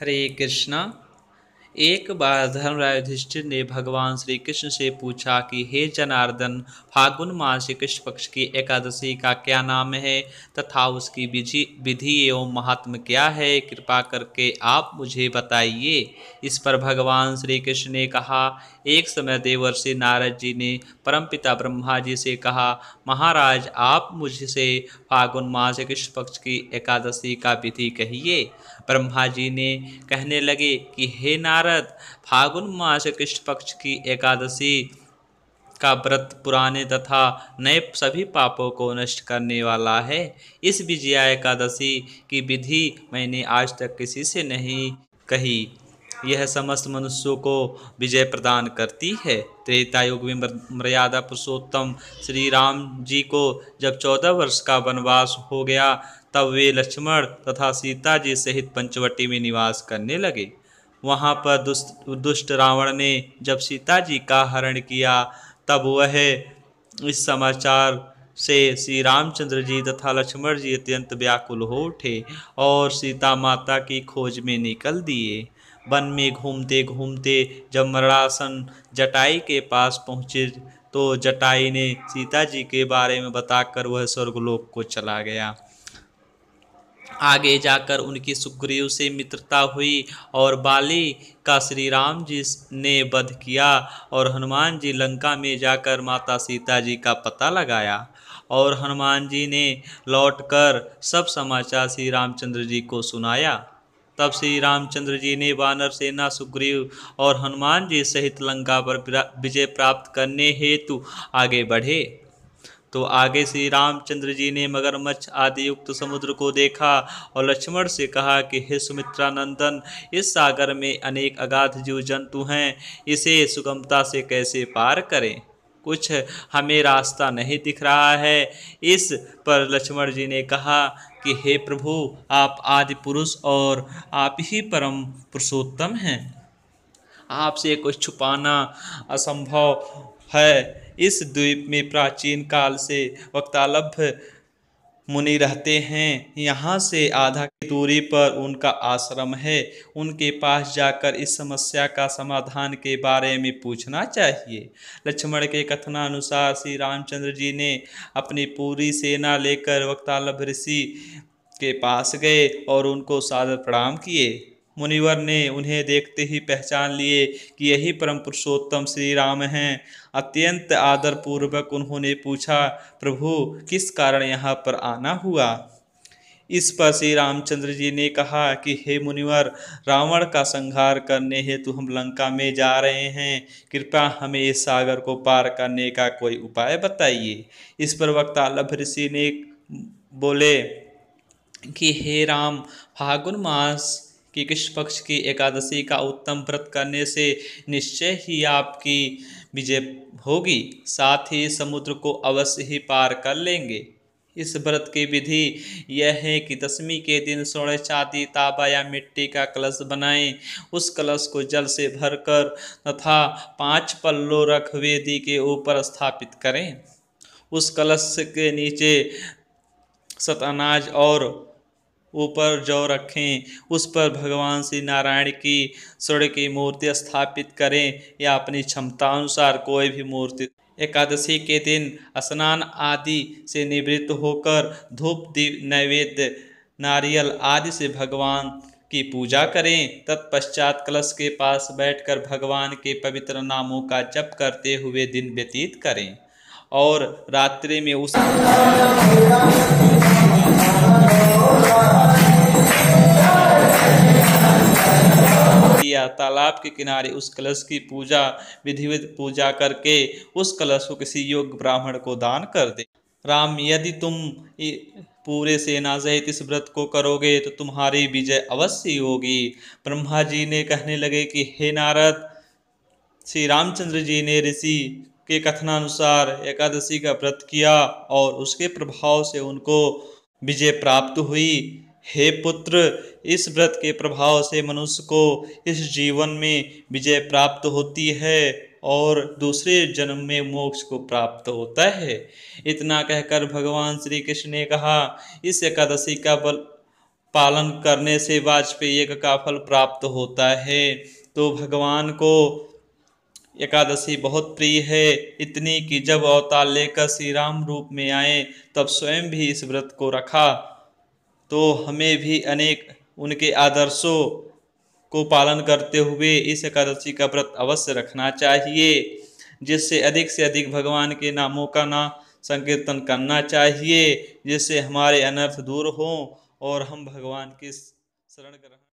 हरे कृष्णा एक बार धर्मराज युधिष्ठिर ने भगवान श्री कृष्ण से पूछा कि हे जनार्दन फागुन मास कृष्ण पक्ष की एकादशी का क्या नाम है तथा उसकी विधि एवं महात्म क्या है कृपा करके आप मुझे बताइए इस पर भगवान श्री कृष्ण ने कहा एक समय देवर्षि नारद जी ने परमपिता ब्रह्मा जी से कहा महाराज आप मुझसे फागुन मास कृष्ण पक्ष की एकादशी का विधि कहिए ब्रह्मा जी ने कहने लगे कि हे नारद भारत फागुन मास कृष्ण पक्ष की एकादशी का व्रत पुराने तथा नए सभी पापों को नष्ट करने वाला है इस विजया एकादशी की विधि मैंने आज तक किसी से नहीं कही यह समस्त मनुष्यों को विजय प्रदान करती है त्रेता युग में मर्यादा पुरुषोत्तम श्री राम जी को जब चौदह वर्ष का वनवास हो गया तब वे लक्ष्मण तथा सीता जी सहित पंचवटी में निवास करने लगे वहाँ पर दुष्ट दुष्ट रावण ने जब सीता जी का हरण किया तब वह इस समाचार से श्री रामचंद्र जी तथा लक्ष्मण जी अत्यंत व्याकुल हो उठे और सीता माता की खोज में निकल दिए वन में घूमते घूमते जब मरणासन जटाई के पास पहुँचे तो जटाई ने सीता जी के बारे में बताकर वह स्वर्गलोक को चला गया आगे जाकर उनकी सुग्रीव से मित्रता हुई और बाली का श्री राम जी ने वध किया और हनुमान जी लंका में जाकर माता सीता जी का पता लगाया और हनुमान जी ने लौटकर सब समाचार श्री रामचंद्र जी को सुनाया तब श्री रामचंद्र जी ने वानर सेना सुग्रीव और हनुमान जी सहित लंका पर विजय प्राप्त करने हेतु आगे बढ़े तो आगे श्री रामचंद्र जी ने मगरमच्छ आदि युक्त समुद्र को देखा और लक्ष्मण से कहा कि हे सुमित्रा नंदन इस सागर में अनेक अगाध जीव जंतु हैं इसे सुगमता से कैसे पार करें कुछ हमें रास्ता नहीं दिख रहा है इस पर लक्ष्मण जी ने कहा कि हे प्रभु आप आदि पुरुष और आप ही परम पुरुषोत्तम हैं आपसे कुछ छुपाना असंभव है इस द्वीप में प्राचीन काल से वक्तालभ्य मुनि रहते हैं यहाँ से आधा की दूरी पर उनका आश्रम है उनके पास जाकर इस समस्या का समाधान के बारे में पूछना चाहिए लक्ष्मण के कथनानुसार श्री रामचंद्र जी ने अपनी पूरी सेना लेकर वक्तालभ ऋषि के पास गए और उनको सादर प्रणाम किए मुनिवर ने उन्हें देखते ही पहचान लिए कि यही परम पुरुषोत्तम श्री राम हैं अत्यंत आदरपूर्वक उन्होंने पूछा प्रभु किस कारण यहाँ पर आना हुआ इस पर श्री रामचंद्र जी ने कहा कि हे मुनिवर रावण का संहार करने हेतु हम लंका में जा रहे हैं कृपया हमें इस सागर को पार करने का कोई उपाय बताइए इस पर वक्ता लभ ऋषि ने बोले कि हे राम फागुन मास कि कृष्ण पक्ष की एकादशी का उत्तम व्रत करने से निश्चय ही आपकी विजय होगी साथ ही समुद्र को अवश्य ही पार कर लेंगे इस व्रत की विधि यह है कि दसवीं के दिन सोने चांदी ताबा या मिट्टी का कलश बनाएं उस कलश को जल से भरकर तथा पांच पल्लो रख वेदी के ऊपर स्थापित करें उस कलश के नीचे सत अनाज और ऊपर जौ रखें उस पर भगवान श्री नारायण की स्वर्ण की मूर्ति स्थापित करें या अपनी क्षमता अनुसार कोई भी मूर्ति एकादशी के दिन स्नान आदि से निवृत्त होकर धूप दीप नैवेद्य नारियल आदि से भगवान की पूजा करें तत्पश्चात कलश के पास बैठकर भगवान के पवित्र नामों का जप करते हुए दिन व्यतीत करें और रात्रि में उस तालाब के किनारे उस कलश की पूजा विधिवत पूजा करके उस कलश को किसी योग्य ब्राह्मण को दान कर दे राम यदि तुम पूरे सेना सहित इस व्रत को करोगे तो तुम्हारी विजय अवश्य होगी ब्रह्मा जी ने कहने लगे कि हे नारद श्री रामचंद्र जी ने ऋषि के कथनानुसार एकादशी का व्रत किया और उसके प्रभाव से उनको विजय प्राप्त हुई हे पुत्र इस व्रत के प्रभाव से मनुष्य को इस जीवन में विजय प्राप्त होती है और दूसरे जन्म में मोक्ष को प्राप्त होता है इतना कहकर भगवान श्री कृष्ण ने कहा इस एकादशी का बल पालन करने से वाजपेयी एक का फल प्राप्त होता है तो भगवान को एकादशी बहुत प्रिय है इतनी कि जब अवतार लेकर श्री राम रूप में आए तब स्वयं भी इस व्रत को रखा तो हमें भी अनेक उनके आदर्शों को पालन करते हुए इस एकादशी का व्रत अवश्य रखना चाहिए जिससे अधिक से अधिक भगवान के नामों का ना संकीर्तन करना चाहिए जिससे हमारे अनर्थ दूर हों और हम भगवान की शरण ग्रहण